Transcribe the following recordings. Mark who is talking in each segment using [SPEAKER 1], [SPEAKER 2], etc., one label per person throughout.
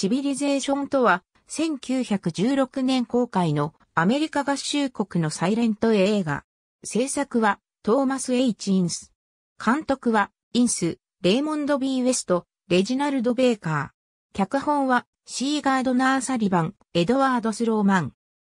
[SPEAKER 1] シビリゼーションとは、1916年公開のアメリカ合衆国のサイレント映画。制作はトーマス・エイチ・インス。監督はインス、レイモンド・ B・ ウェスト、レジナルド・ベーカー。脚本はシーガード・ナー・サリバン、エドワード・スローマン。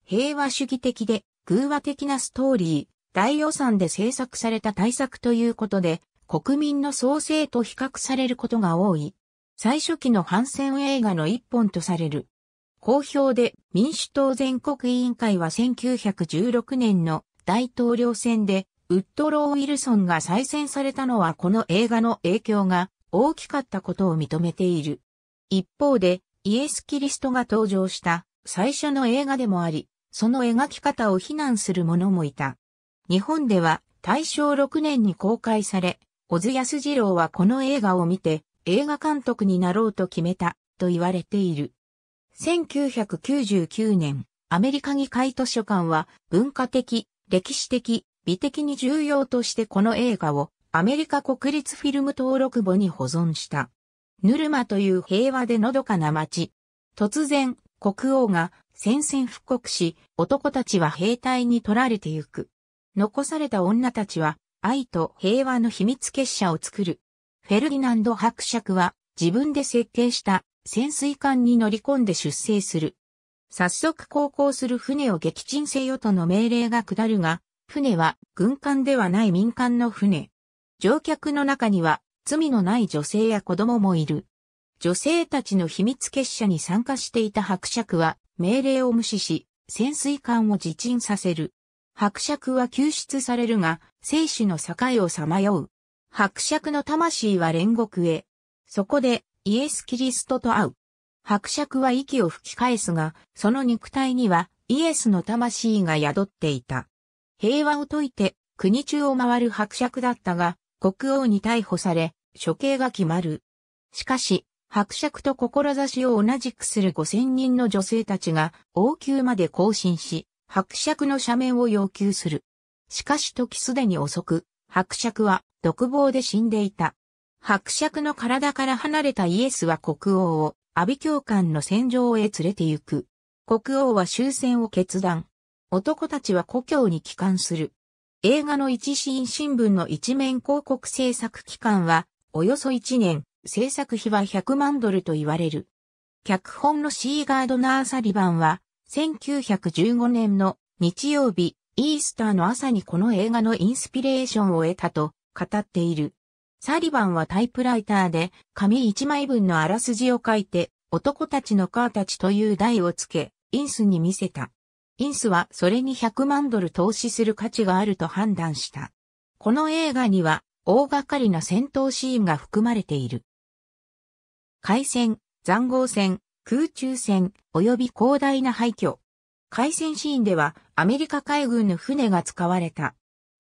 [SPEAKER 1] 平和主義的で偶話的なストーリー、大予算で制作された大作ということで、国民の創生と比較されることが多い。最初期の反戦映画の一本とされる。好評で民主党全国委員会は1916年の大統領選でウッドロー・ウィルソンが再選されたのはこの映画の影響が大きかったことを認めている。一方でイエス・キリストが登場した最初の映画でもあり、その描き方を非難する者もいた。日本では大正6年に公開され、小津安二郎はこの映画を見て映画監督になろうと決めたと言われている。1999年、アメリカ議会図書館は文化的、歴史的、美的に重要としてこの映画をアメリカ国立フィルム登録簿に保存した。ヌルマという平和でのどかな町。突然、国王が戦線復刻し、男たちは兵隊に取られてゆく。残された女たちは愛と平和の秘密結社を作る。フェルディナンド伯爵は自分で設計した潜水艦に乗り込んで出征する。早速航行する船を撃沈せよとの命令が下るが、船は軍艦ではない民間の船。乗客の中には罪のない女性や子供もいる。女性たちの秘密結社に参加していた伯爵は命令を無視し、潜水艦を自沈させる。伯爵は救出されるが、生死の境をさまよう。伯爵の魂は煉獄へ。そこで、イエス・キリストと会う。伯爵は息を吹き返すが、その肉体にはイエスの魂が宿っていた。平和を解いて国中を回る伯爵だったが、国王に逮捕され、処刑が決まる。しかし、伯爵と志を同じくする五千人の女性たちが王宮まで行進し、伯爵の赦免を要求する。しかし時すでに遅く、伯爵は独房で死んでいた。伯爵の体から離れたイエスは国王を阿ビ教官の戦場へ連れて行く。国王は終戦を決断。男たちは故郷に帰還する。映画の一新新聞の一面広告制作期間はおよそ1年、制作費は100万ドルと言われる。脚本のシーガードナー・サリバンは1915年の日曜日イースターの朝にこの映画のインスピレーションを得たと語っている。サリバンはタイプライターで紙1枚分のあらすじを書いて男たちのカーたちという題をつけ、インスに見せた。インスはそれに100万ドル投資する価値があると判断した。この映画には大掛かりな戦闘シーンが含まれている。海戦、残壕戦、空中戦、及び広大な廃墟、海戦シーンではアメリカ海軍の船が使われた。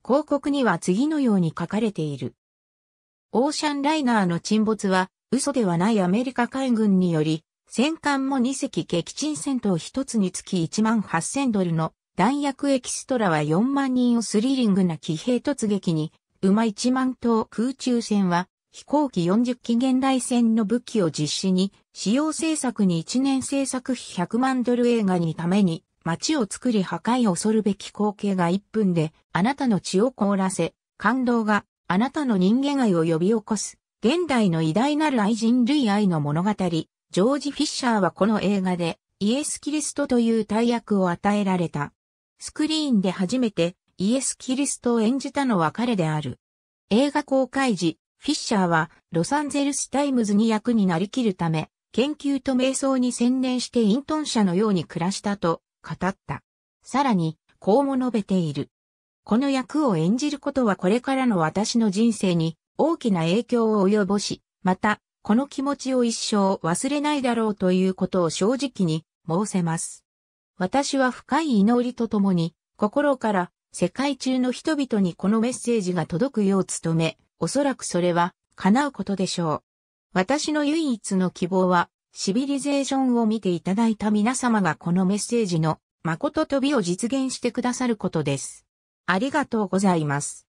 [SPEAKER 1] 広告には次のように書かれている。オーシャンライナーの沈没は嘘ではないアメリカ海軍により、戦艦も2隻撃沈戦闘1つにつき1万8000ドルの弾薬エキストラは4万人をスリリングな騎兵突撃に、馬1万頭空中戦は飛行機40機現代戦の武器を実施に、使用制作に1年制作費100万ドル映画にために街を作り破壊恐るべき光景が一分で、あなたの血を凍らせ、感動があなたの人間愛を呼び起こす、現代の偉大なる愛人類愛の物語、ジョージ・フィッシャーはこの映画で、イエス・キリストという大役を与えられた。スクリーンで初めてイエス・キリストを演じたのは彼である。映画公開時、フィッシャーはロサンゼルスタイムズに役になりきるため、研究と瞑想に専念してイントン社のように暮らしたと語った。さらに、こうも述べている。この役を演じることはこれからの私の人生に大きな影響を及ぼし、また、この気持ちを一生忘れないだろうということを正直に申せます。私は深い祈りとともに、心から世界中の人々にこのメッセージが届くよう努め、おそらくそれは叶うことでしょう。私の唯一の希望は、シビリゼーションを見ていただいた皆様がこのメッセージの誠と美を実現してくださることです。ありがとうございます。